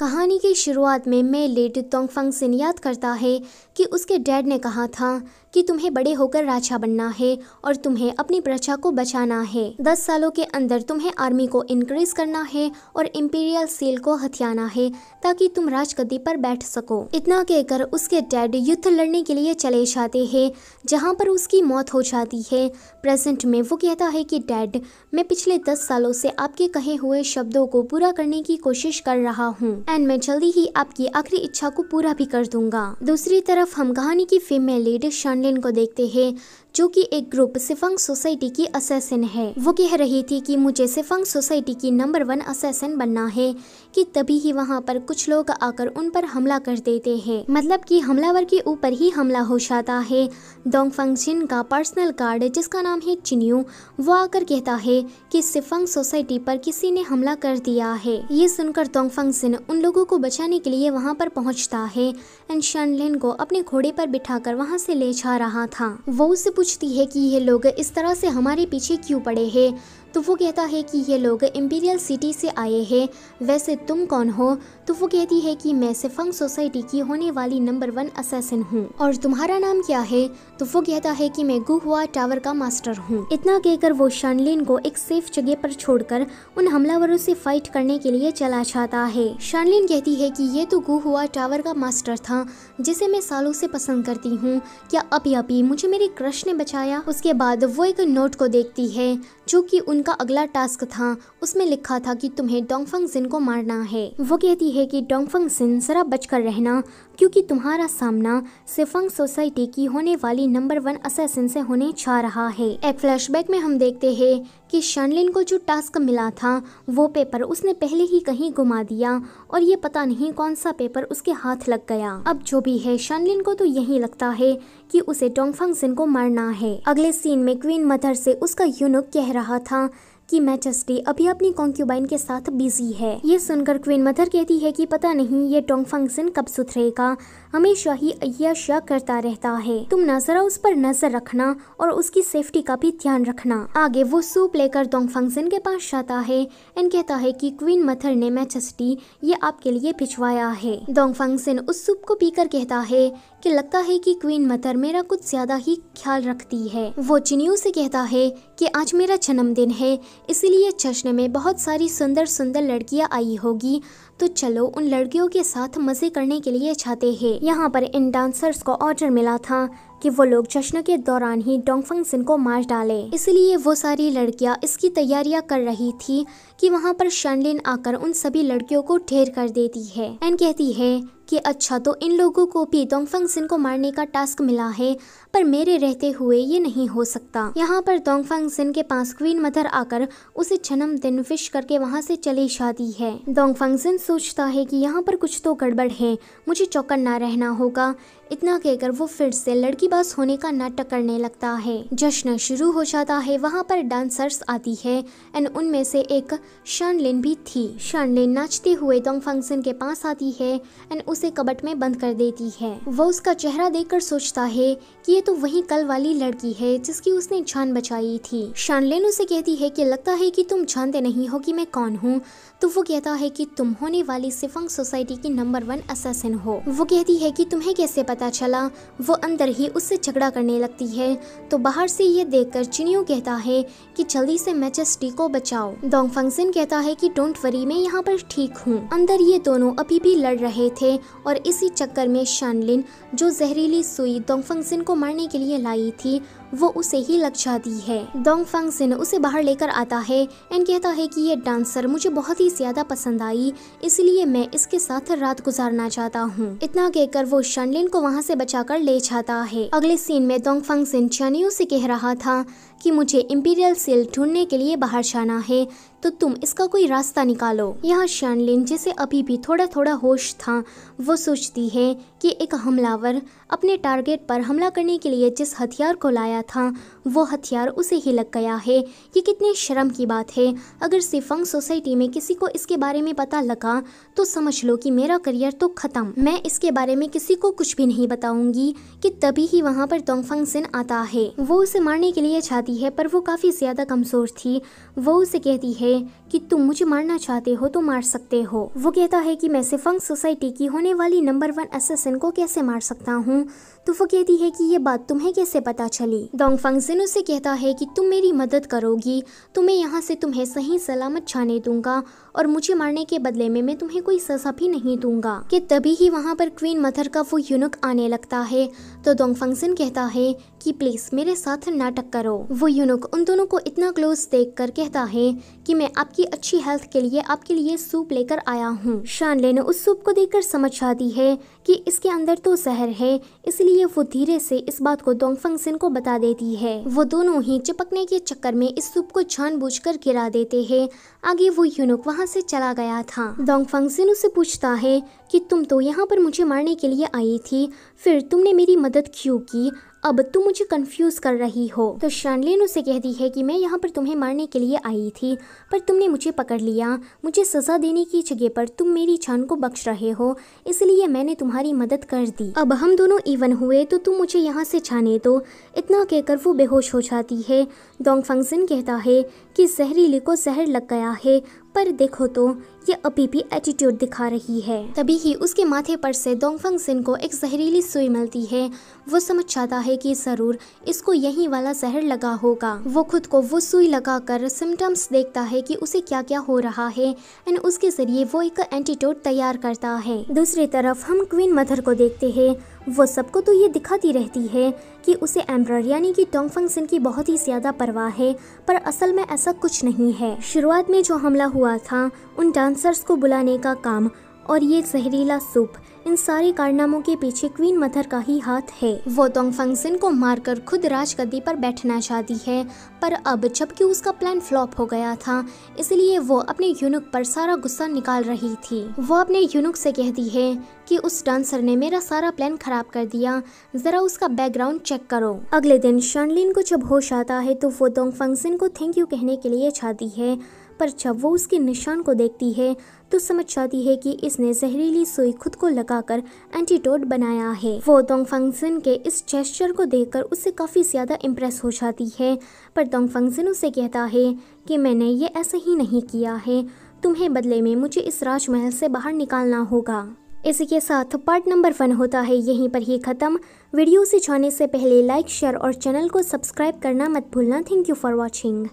कहानी की शुरुआत में लेट तोंगफंग से याद करता है कि उसके डैड ने कहा था कि तुम्हें बड़े होकर राजा बनना है और तुम्हें अपनी प्रजा को बचाना है दस सालों के अंदर तुम्हें आर्मी को इंक्रीज करना है और इम्पीरियल सेल को हथियाना है ताकि तुम राजगद्दी पर बैठ सको इतना कहकर उसके डैड युद्ध लड़ने के लिए चले जाते हैं जहाँ पर उसकी मौत हो जाती है प्रेजेंट में वो कहता है कि डैड मैं पिछले दस सालों से आपके कहे हुए शब्दों को पूरा करने की कोशिश कर रहा हूँ एंड मैं जल्दी ही आपकी आखिरी इच्छा को पूरा भी कर दूंगा दूसरी तरफ हम कहानी की फीमेल लीड शान ऑनलाइन को देखते हैं जो कि एक ग्रुप सिफंग सोसाइटी की असैसिन है वो कह रही थी कि मुझे सिफंग सोसाइटी की नंबर वन असैसिन बनना है कि तभी ही वहाँ पर कुछ लोग आकर उन पर हमला कर देते हैं मतलब कि हमलावर के ऊपर ही हमला हो जाता है डोंग फंक्शन का पर्सनल गार्ड जिसका नाम है चिन्यू वो आकर कहता है कि सिफंग सोसाइटी पर किसी ने हमला कर दिया है ये सुनकर डोंग फंक्शन उन लोगों को बचाने के लिए वहाँ पर पहुँचता है एंड शनलिन को अपने घोड़े पर कर वहाँ से ले जा रहा था वो उसे पूछती है कि ये लोग इस तरह से हमारे पीछे क्यों पड़े हैं तो वो कहता है कि ये लोग इम्पीरियल सिटी से आए हैं वैसे तुम कौन हो तो वो कहती है कि मैं सिफंग सोसाइटी की होने वाली नंबर वन असैसिन हूँ और तुम्हारा नाम क्या है तो वो कहता है कि मैं गुहुआ टावर का मास्टर हूँ इतना कहकर वो शानलिन को एक सेफ जगह पर छोड़कर उन हमलावरों से फाइट करने के लिए चला जाता है शानलिन कहती है कि ये तो गुहुआ टावर का मास्टर था जिसे मैं सालों से पसंद करती हूँ क्या अभी अभी मुझे मेरे क्रश ने बचाया उसके बाद वो एक नोट को देखती है जो की उनका अगला टास्क था उसमें लिखा था कि तुम्हें डोंगफंग जिन को मारना है वो कहती है कि डोंगफंग जिन जरा बचकर रहना क्योंकि तुम्हारा सामना सिफंग सोसाइटी की होने वाली नंबर वन असैसिन से होने जा रहा है एक फ्लैशबैक में हम देखते हैं कि शनलिन को जो टास्क मिला था वो पेपर उसने पहले ही कहीं घुमा दिया और ये पता नहीं कौन सा पेपर उसके हाथ लग गया अब जो भी है शनलिन को तो यही लगता है कि उसे टोंग फंक्शन को मरना है अगले सीन में क्वीन मदर से उसका यूनुक कह रहा था कि मैचस्टे अभी अपनी कॉन्क्यूबाइन के साथ बिजी है ये सुनकर क्वीन मदर कहती है कि पता नहीं ये टोंग फंक्शन कब सुधरेगा हमेशा ही अय्याशा करता रहता है तुम ना जरा उस पर नजर रखना और उसकी सेफ्टी का भी ध्यान रखना आगे वो सूप लेकर डोंग फंक्शन के पास जाता है एंड कहता है कि क्वीन मथर ने मैचस्टी ये आपके लिए भिजवाया है डोंग फंक्शन उस सूप को पीकर कहता है कि लगता है कि क्वीन मथर मेरा कुछ ज्यादा ही ख्याल रखती है वो चिनियो से कहता है कि आज मेरा जन्मदिन है इसलिए जश्न में बहुत सारी सुंदर सुंदर लड़कियां आई होगी तो चलो उन लड़कियों के साथ मज़े करने के लिए जाते हैं यहाँ पर इन डांसर्स को ऑर्डर मिला था कि वो लोग जश्न के दौरान ही डोंगफंग सिंह को मार डाले इसलिए वो सारी लड़कियां इसकी तैयारियां कर रही थी कि वहाँ पर शनलिन आकर उन सभी लड़कियों को ढेर कर देती है एंड कहती है कि अच्छा तो इन लोगों को भी दोंगफंग सिंह को मारने का टास्क मिला है पर मेरे रहते हुए ये नहीं हो सकता यहाँ पर दोंगफंग सिंह के पास क्वीन मदर आकर उसे जन्म दिन विश करके वहाँ से चली जाती है दोंगफंग सिंह सोचता है कि यहाँ पर कुछ तो गड़बड़ है मुझे ना रहना होगा इतना कहकर वो फिर से लड़की बास होने का नाटक करने लगता है जश्न शुरू हो जाता है वहाँ पर डांसर्स आती है एंड उनमें से एक शानलिन भी थी लिन नाचते हुए दोंगफंग सिंह के पास आती है एंड उस उसे कबट में बंद कर देती है वह उसका चेहरा देखकर सोचता है कि ये तो वही कल वाली लड़की है जिसकी उसने जान बचाई थी शानलेन उसे कहती है कि लगता है कि तुम जानते नहीं हो कि मैं कौन हूँ तो वो कहता है कि तुम होने वाली सिफंग सोसाइटी की नंबर वन असेसिन हो वो कहती है कि तुम्हें कैसे पता चला वो अंदर ही उससे झगड़ा करने लगती है तो बाहर से ये देखकर चिनियो कहता है कि जल्दी से मैचेस्टी को बचाओ डोंग फंक्सन कहता है कि डोंट वरी मैं यहाँ पर ठीक हूँ अंदर ये दोनों अभी भी लड़ रहे थे और इसी चक्कर में शानलिन जो जहरीली सुई दोंगफंगसिन को मारने के लिए लाई थी वो उसे ही लग जाती है दोंग फंग सिन उसे बाहर लेकर आता है एंड कहता है कि ये डांसर मुझे बहुत ही ज्यादा पसंद आई इसलिए मैं इसके साथ रात गुजारना चाहता हूँ इतना कहकर वो शनलिन को वहाँ से बचाकर ले जाता है अगले सीन में दोंग फंग सिन चनियो से कह रहा था कि मुझे इम्पीरियल सेल ढूंढने के लिए बाहर जाना है तो तुम इसका कोई रास्ता निकालो यहाँ शानलिन जिसे अभी भी थोड़ा थोड़ा होश था वो सोचती है कि एक हमलावर अपने टारगेट पर हमला करने के लिए जिस हथियार को लाया गया था वो हथियार उसे ही लग गया है ये कितने शर्म की बात है अगर सिफंग सोसाइटी में किसी को इसके बारे में पता लगा तो समझ लो कि मेरा करियर तो ख़त्म मैं इसके बारे में किसी को कुछ भी नहीं बताऊंगी कि तभी ही वहाँ पर दोंगफंग सिन आता है वो उसे मारने के लिए चाहती है पर वो काफ़ी ज़्यादा कमज़ोर थी वो उसे कहती है कि तुम मुझे मारना चाहते हो तो मार सकते हो वो कहता है कि मैं सिफंग सोसाइटी की होने वाली नंबर वन असेसिन को कैसे मार सकता हूँ तो वो कहती है कि ये बात तुम्हें कैसे पता चली डोंग फंक्सन उसे कहता है कि तुम मेरी मदद करोगी तो मैं यहाँ से तुम्हें सही सलामत छाने दूंगा और मुझे मारने के बदले में मैं तुम्हें कोई सजा भी नहीं दूंगा कि तभी ही वहाँ पर क्वीन मथर का वो यूनुक आने लगता है तो डोंग फंक्सन कहता है कि प्लीज मेरे साथ नाटक करो वो यूनुक उन दोनों को इतना क्लोज देख कर कहता है कि मैं आपकी अच्छी हेल्थ के लिए आपके लिए सूप लेकर आया हूँ शानले ने उस सूप को देखकर समझ आती है कि इसके अंदर तो जहर है इसलिए वो धीरे से इस बात को दोंगफंग सिंह को बता देती है वो दोनों ही चिपकने के चक्कर में इस सूप को बूझ कर गिरा देते है आगे वो यूनुक वहाँ से चला गया था दोंगफंग सिंह उसे पूछता है कि तुम तो यहाँ पर मुझे मारने के लिए आई थी फिर तुमने मेरी मदद क्यों की अब तुम मुझे कंफ्यूज कर रही हो तो शानलिन उसे कहती है कि मैं यहाँ पर तुम्हें मारने के लिए आई थी पर तुमने मुझे पकड़ लिया मुझे सज़ा देने की जगह पर तुम मेरी जान को बख्श रहे हो इसलिए मैंने तुम्हारी मदद कर दी अब हम दोनों इवन हुए तो तुम मुझे यहाँ से छाने दो इतना कहकर वो बेहोश हो जाती है डोंग फंक्सन कहता है कि जहरीले को जहर लग गया है पर देखो तो ये अभी भी एटीट्यूड दिखा रही है तभी ही उसके माथे पर से दोंगफंग सिन को एक जहरीली सुई मिलती है वो समझ जाता है कि ज़रूर इसको यही वाला जहर लगा होगा वो खुद को वो सुई लगाकर सिम्टम्स देखता है कि उसे क्या क्या हो रहा है एंड उसके ज़रिए वो एक एंटीट्यूड तैयार करता है दूसरी तरफ हम क्वीन मदर को देखते हैं वो सबको तो ये दिखाती रहती है कि उसे एम्ब्रॉयड यानी कि टोंग फंक्शन की बहुत ही ज़्यादा परवाह है पर असल में ऐसा कुछ नहीं है शुरुआत में जो हमला हुआ था उन डांसर्स को बुलाने का काम और ये जहरीला सूप इन सारे कारनामों के पीछे क्वीन मथर का ही हाथ है वो दोंग फंक्शन को मारकर खुद राजगद्दी पर बैठना चाहती है पर अब जबकि उसका प्लान फ्लॉप हो गया था इसलिए वो अपने यूनुक पर सारा गुस्सा निकाल रही थी वो अपने यूनुक से कहती है कि उस डांसर ने मेरा सारा प्लान खराब कर दिया ज़रा उसका बैकग्राउंड चेक करो अगले दिन शर्लिन को जब होश आता है तो वो दोंग फंक्शन को थैंक यू कहने के लिए चाहती है पर जब वो उसके निशान को देखती है तो समझ जाती है कि इसने जहरीली सुई खुद को लगाकर एंटीटोड बनाया है वो दोंग फंक्सन के इस जेस्चर को देखकर उससे काफ़ी ज़्यादा इम्प्रेस हो जाती है पर दोंग फंक्सन उसे कहता है कि मैंने ये ऐसा ही नहीं किया है तुम्हें बदले में मुझे इस राजमहल से बाहर निकालना होगा इसी के साथ पार्ट नंबर वन होता है यहीं पर ही ख़त्म वीडियो से जाने से पहले लाइक शेयर और चैनल को सब्सक्राइब करना मत भूलना थैंक यू फॉर वॉचिंग